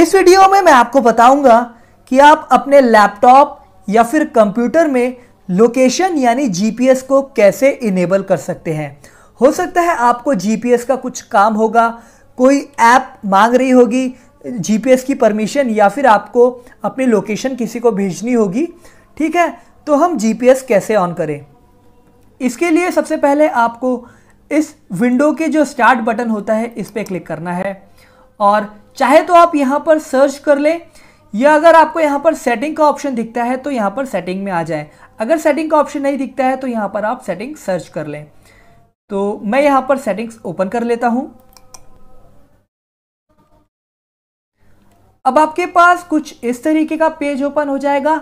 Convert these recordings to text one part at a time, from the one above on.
इस वीडियो में मैं आपको बताऊंगा कि आप अपने लैपटॉप या फिर कंप्यूटर में लोकेशन यानी जीपीएस को कैसे इनेबल कर सकते हैं हो सकता है आपको जीपीएस का कुछ काम होगा कोई ऐप मांग रही होगी जीपीएस की परमिशन या फिर आपको अपनी लोकेशन किसी को भेजनी होगी ठीक है तो हम जीपीएस कैसे ऑन करें इसके लिए सबसे पहले आपको इस विंडो के जो स्टार्ट बटन होता है इस पर क्लिक करना है और चाहे तो आप यहाँ पर सर्च कर लें या अगर आपको यहाँ पर सेटिंग का ऑप्शन दिखता है तो यहाँ पर सेटिंग में आ जाए अगर सेटिंग का ऑप्शन नहीं दिखता है तो यहाँ पर आप सेटिंग सर्च कर लें तो मैं यहाँ पर सेटिंग्स ओपन कर लेता हूँ अब आपके पास कुछ इस तरीके का पेज ओपन हो जाएगा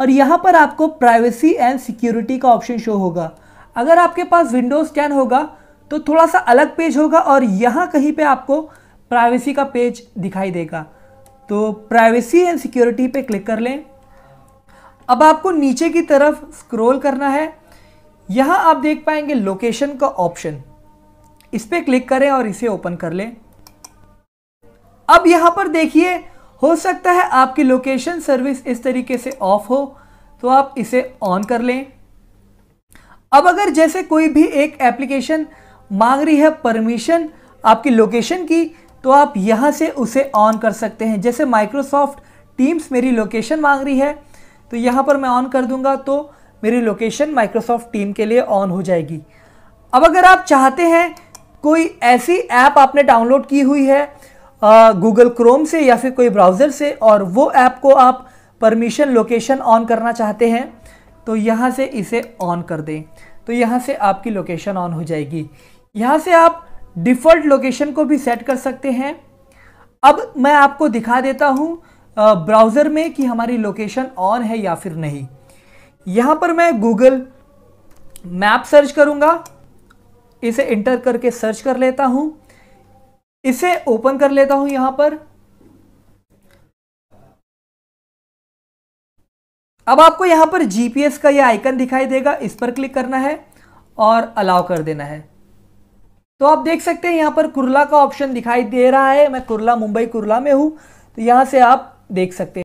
और यहाँ पर आपको प्राइवेसी एंड सिक्योरिटी का ऑप्शन शो होगा अगर आपके पास विंडोज़ 10 होगा तो थोड़ा सा अलग पेज होगा और यहाँ कहीं पे आपको प्राइवेसी का पेज दिखाई देगा तो प्राइवेसी एंड सिक्योरिटी पे क्लिक कर लें अब आपको नीचे की तरफ स्क्रॉल करना है यहाँ आप देख पाएंगे लोकेशन का ऑप्शन इस पर क्लिक करें और इसे ओपन कर लें अब यहाँ पर देखिए हो सकता है आपकी लोकेशन सर्विस इस तरीके से ऑफ हो तो आप इसे ऑन कर लें अब अगर जैसे कोई भी एक एप्लीकेशन मांग रही है परमिशन आपकी लोकेशन की तो आप यहाँ से उसे ऑन कर सकते हैं जैसे माइक्रोसॉफ्ट टीम्स मेरी लोकेशन मांग रही है तो यहाँ पर मैं ऑन कर दूँगा तो मेरी लोकेशन माइक्रोसॉफ्ट टीम के लिए ऑन हो जाएगी अब अगर आप चाहते हैं कोई ऐसी ऐप आपने डाउनलोड की हुई है गूगल क्रोम से या फिर कोई ब्राउज़र से और वो ऐप को आप परमिशन लोकेशन ऑन करना चाहते हैं तो यहाँ से इसे ऑन कर दें तो यहाँ से आपकी लोकेशन ऑन हो जाएगी यहाँ से आप डिफ़ॉल्ट लोकेशन को भी सेट कर सकते हैं अब मैं आपको दिखा देता हूं ब्राउज़र में कि हमारी लोकेशन ऑन है या फिर नहीं यहां पर मैं गूगल मैप सर्च करूंगा इसे इंटर करके सर्च कर लेता हूं इसे ओपन कर लेता हूं यहां पर अब आपको यहां पर जीपीएस का यह आइकन दिखाई देगा इस पर क्लिक करना है और अलाउ कर देना है तो आप देख सकते हैं यहाँ पर कुरला का ऑप्शन दिखाई दे रहा है मैं कुरला मुंबई कुरला में हूँ तो यहाँ से आप देख सकते हैं